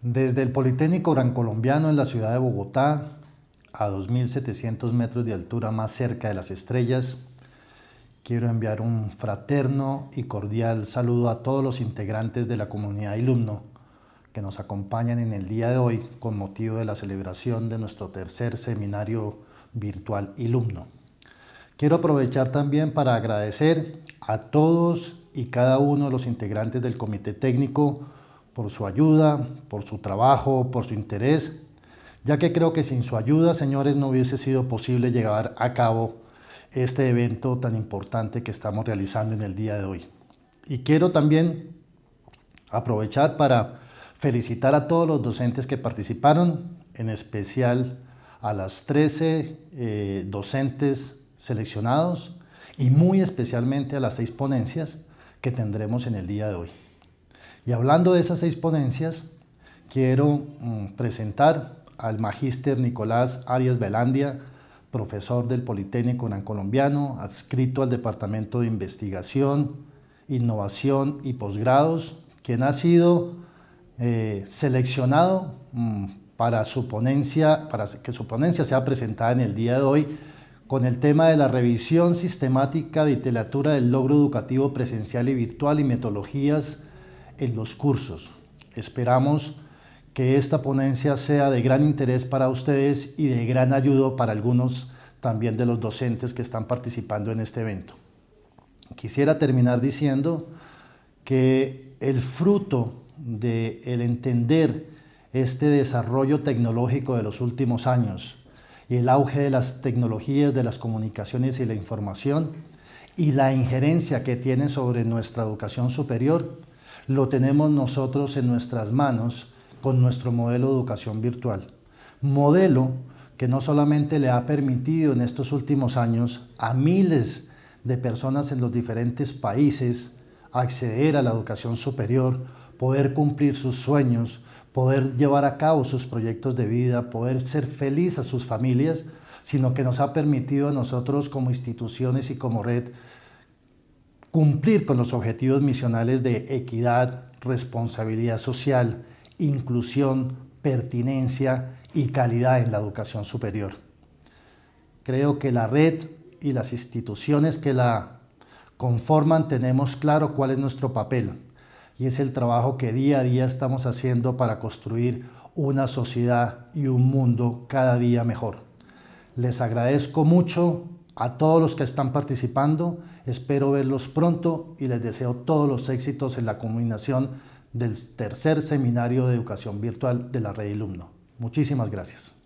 Desde el Politécnico Gran Colombiano en la ciudad de Bogotá, a 2.700 metros de altura más cerca de las estrellas, quiero enviar un fraterno y cordial saludo a todos los integrantes de la comunidad Ilumno que nos acompañan en el día de hoy con motivo de la celebración de nuestro tercer seminario virtual Ilumno. Quiero aprovechar también para agradecer a todos y cada uno de los integrantes del comité técnico por su ayuda, por su trabajo, por su interés, ya que creo que sin su ayuda, señores, no hubiese sido posible llevar a cabo este evento tan importante que estamos realizando en el día de hoy. Y quiero también aprovechar para felicitar a todos los docentes que participaron, en especial a las 13 eh, docentes seleccionados y muy especialmente a las seis ponencias que tendremos en el día de hoy. Y hablando de esas seis ponencias, quiero mm, presentar al magíster Nicolás Arias Belandia, profesor del Politécnico Colombiano, adscrito al Departamento de Investigación, Innovación y Posgrados, quien ha sido eh, seleccionado mm, para, su ponencia, para que su ponencia sea presentada en el día de hoy con el tema de la revisión sistemática de literatura del logro educativo presencial y virtual y metodologías en los cursos. Esperamos que esta ponencia sea de gran interés para ustedes y de gran ayuda para algunos también de los docentes que están participando en este evento. Quisiera terminar diciendo que el fruto de el entender este desarrollo tecnológico de los últimos años y el auge de las tecnologías de las comunicaciones y la información y la injerencia que tiene sobre nuestra educación superior lo tenemos nosotros en nuestras manos con nuestro modelo de educación virtual. Modelo que no solamente le ha permitido en estos últimos años a miles de personas en los diferentes países acceder a la educación superior, poder cumplir sus sueños, poder llevar a cabo sus proyectos de vida, poder ser feliz a sus familias, sino que nos ha permitido a nosotros como instituciones y como red cumplir con los objetivos misionales de equidad, responsabilidad social, inclusión, pertinencia y calidad en la educación superior. Creo que la red y las instituciones que la conforman tenemos claro cuál es nuestro papel y es el trabajo que día a día estamos haciendo para construir una sociedad y un mundo cada día mejor. Les agradezco mucho a todos los que están participando, espero verlos pronto y les deseo todos los éxitos en la combinación del tercer seminario de educación virtual de la red Ilumno. Muchísimas gracias.